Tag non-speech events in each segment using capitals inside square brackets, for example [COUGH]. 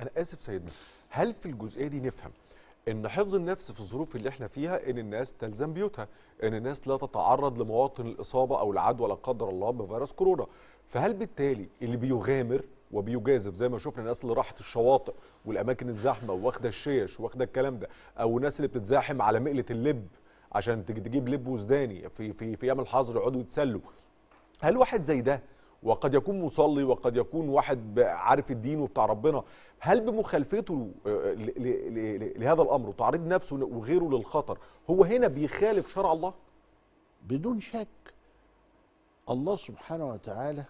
انا اسف سيدنا هل في الجزئيه دي نفهم ان حفظ النفس في الظروف اللي احنا فيها ان الناس تلزم بيوتها ان الناس لا تتعرض لمواطن الاصابه او العدوى لا قدر الله بفيروس كورونا فهل بالتالي اللي بيغامر وبيجازف زي ما شفنا الناس اللي راحت الشواطئ والاماكن الزحمه واخده الشيش واخده الكلام ده او الناس اللي بتتزاحم على مقله اللب عشان تجيب لب وسداني في في في ايام الحظر يقعدوا يتسلوا هل واحد زي ده وقد يكون مصلي وقد يكون واحد عارف الدين وبتاع ربنا هل بمخالفته آه، آه، لهذا الامر وتعريض نفسه وغيره للخطر هو هنا بيخالف شرع الله بدون شك الله سبحانه وتعالى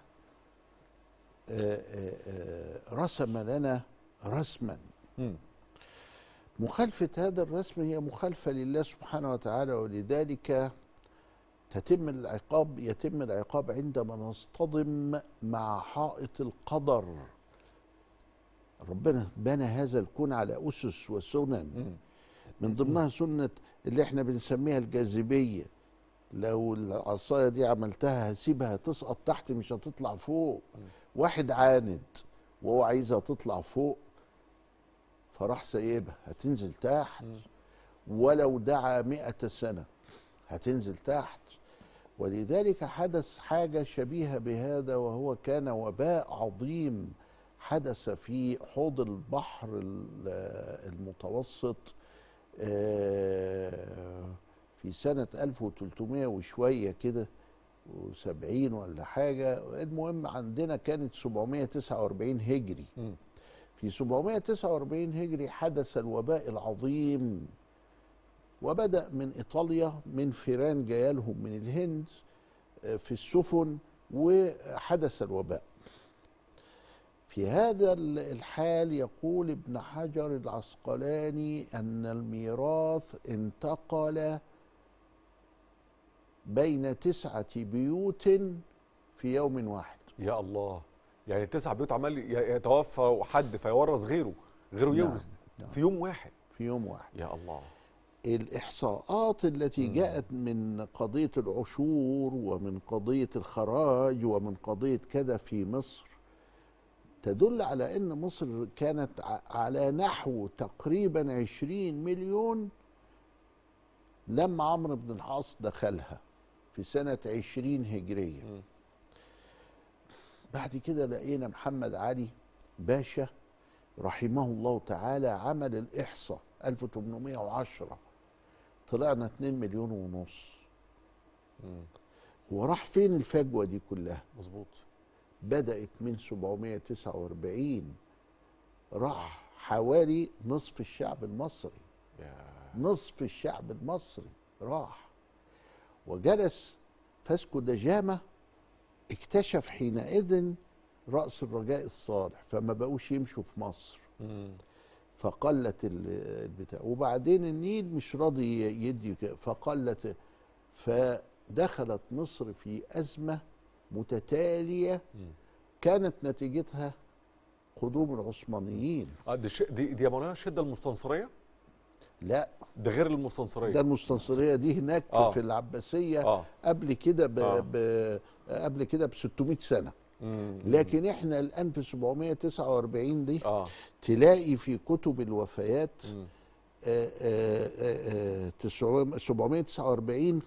آه، رسم لنا رسما مخالفة هذا الرسم هي مخالفة لله سبحانه وتعالى ولذلك تتم العقاب يتم العقاب عندما نصطدم مع حائط القدر ربنا بنى هذا الكون على أسس وسنن من ضمنها سنة اللي احنا بنسميها الجاذبية لو العصاية دي عملتها هسيبها تسقط تحت مش هتطلع فوق واحد عاند وهو عايزها تطلع فوق فراح سايبها هتنزل تحت ولو دعا مئة سنة هتنزل تحت ولذلك حدث حاجة شبيهة بهذا وهو كان وباء عظيم حدث في حوض البحر المتوسط آه، في سنة 1300 وشوية كده وسبعين ولا حاجة المهم عندنا كانت 749 هجري في 749 هجري حدث الوباء العظيم وبدأ من إيطاليا من فيران جيالهم من الهند آه، في السفن وحدث الوباء في هذا الحال يقول ابن حجر العسقلاني أن الميراث انتقل بين تسعة بيوت في يوم واحد يا الله يعني تسعة بيوت عمال يتوفى حد فيورث غيره غيره نعم يورث نعم. في يوم واحد في يوم واحد يا الله الإحصاءات التي جاءت من قضية العشور ومن قضية الخراج ومن قضية كذا في مصر تدل على أن مصر كانت على نحو تقريبا عشرين مليون لما عمرو بن العاص دخلها في سنة عشرين هجرية م. بعد كده لقينا محمد علي باشا رحمه الله تعالى عمل الإحصاء 1810 طلعنا 2 مليون ونص هو وراح فين الفجوه دي كلها مظبوط بدات من 749 راح حوالي نصف الشعب المصري yeah. نصف الشعب المصري راح وجلس فاسكو دجامه جاما اكتشف حينئذ راس الرجاء الصالح فما بقوش يمشوا في مصر مم. فقلت البتاع وبعدين النيل مش راضي يدي فقلت فدخلت مصر في أزمة متتالية كانت نتيجتها قدوم العثمانيين اه دي دي يا مولانا الشده المستنصريه؟ لا ده غير المستنصريه ده المستنصريه دي هناك آه. في العباسيه آه. قبل كده آه. قبل كده ب 600 سنه لكن احنا الان في 749 دي آه. تلاقي في كتب الوفيات آه آه 749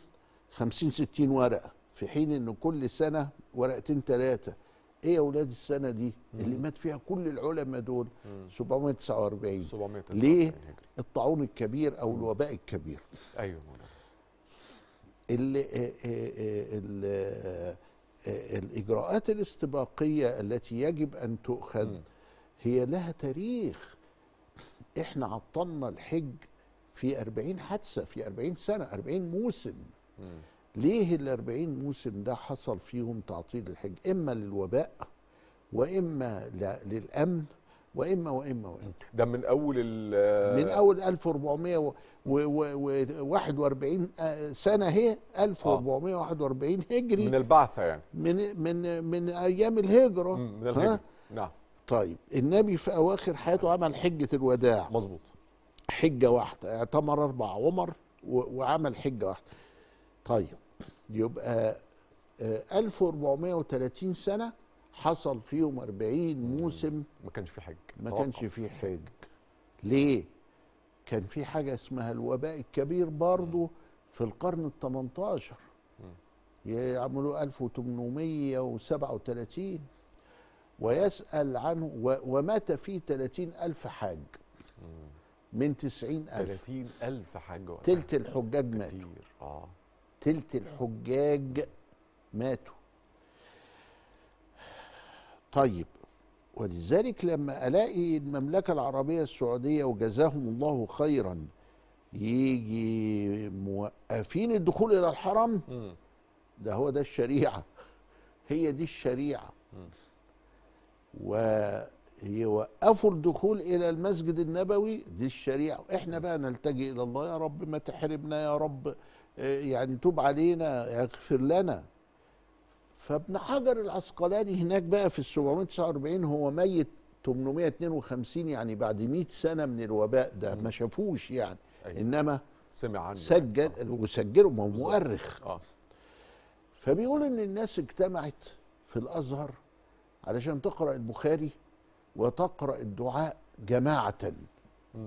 50 60 ورقه في حين ان كل سنه ورقتين ثلاثه ايه يا اولاد السنه دي اللي مات فيها كل العلماء دول 749 749 ليه الطاعون الكبير او الوباء الكبير ايوه مولانا اللي آه، آه، آه، الاجراءات الاستباقيه التي يجب ان تؤخذ هي لها تاريخ احنا عطلنا الحج في 40 حادثه في 40 سنه 40 موسم ليه ال 40 موسم ده حصل فيهم تعطيل الحج اما للوباء واما للامن واما واما واما ده من اول ال من اول 1441 آه، سنه هي 1441 هجري من البعثه يعني من من من ايام الهجره من الهجره نعم طيب النبي في اواخر حياته نعم. عمل حجه الوداع مظبوط حجه واحده اعتمر اربع عمر وعمل حجه واحده طيب يبقى 1430 آه، سنه حصل فيهم 40 موسم ما كانش في حج ما كانش في حج ليه كان في حاجه اسمها الوباء الكبير برضه في القرن ال 18 يعملوا 1837 ويسأل عنه ومات فيه 30 ألف حاج من 90 ألف 30 ألف حاج تلت الحجاج ماتوا كتير. آه. تلت الحجاج ماتوا طيب ولذلك لما الاقي المملكه العربيه السعوديه وجزاهم الله خيرا يجي موقفين الدخول الى الحرم ده هو ده الشريعه [LAUGHS] هي دي الشريعه ويوقفوا الدخول الى المسجد النبوي دي الشريعه احنا بقى نلتجئ الى الله يا رب ما تحرمنا يا رب آه، يعني توب علينا اغفر لنا فابن حجر العسقلاني هناك بقى في ال 749 هو ميت 852 يعني بعد 100 سنه من الوباء ده ما شافوش يعني أيه. انما سمع عنه يعني. سجل يعني. وسجله ما مؤرخ آه. فبيقول ان الناس اجتمعت في الازهر علشان تقرا البخاري وتقرا الدعاء جماعه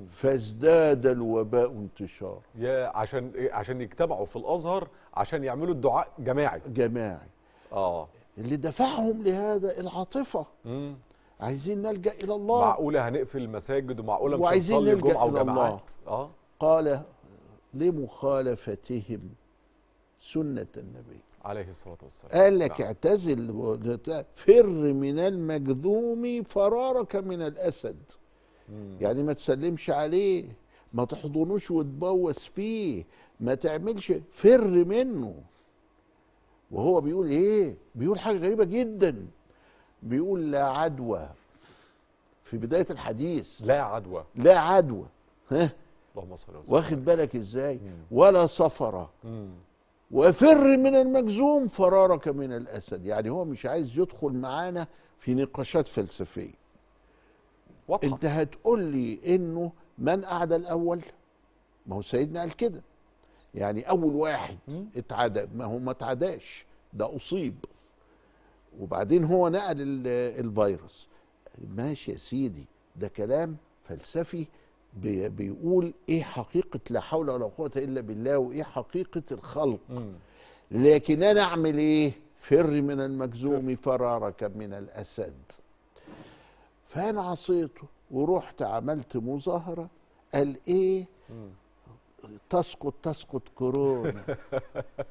فازداد الوباء انتشارا يا عشان عشان يجتمعوا في الازهر عشان يعملوا الدعاء جماعي جماعي اه اللي دفعهم لهذا العاطفه مم. عايزين نلجا الى الله معقوله هنقفل مساجد ومعقوله مش هنصلي الجمعة وجماعات اه قال لمخالفتهم سنه النبي عليه الصلاه والسلام قال لك نعم. اعتزل فر من المجذوم فرارك من الاسد مم. يعني ما تسلمش عليه ما تحضنوش وتبوس فيه ما تعملش فر منه وهو بيقول ايه بيقول حاجه غريبه جدا بيقول لا عدوى في بدايه الحديث لا عدوى لا عدوى ها اللهم صل وسلم واخد بالك ازاي مم. ولا سفر مم. وفر من المجزوم فرارك من الاسد يعني هو مش عايز يدخل معانا في نقاشات فلسفيه واضحه انت هتقول لي انه من اعدى الاول ما هو سيدنا قال كده يعني اول واحد اتعدى ما هو ما اتعداش ده اصيب وبعدين هو نقل الفيروس ماشي يا سيدي ده كلام فلسفي بي بيقول ايه حقيقه لا حول ولا قوه الا بالله وايه حقيقه الخلق لكن انا اعمل ايه فر من المجزوم فرارك من الاسد فانا عصيته ورحت عملت مظاهره قال ايه تسقط تسقط كورونا [LAUGHS]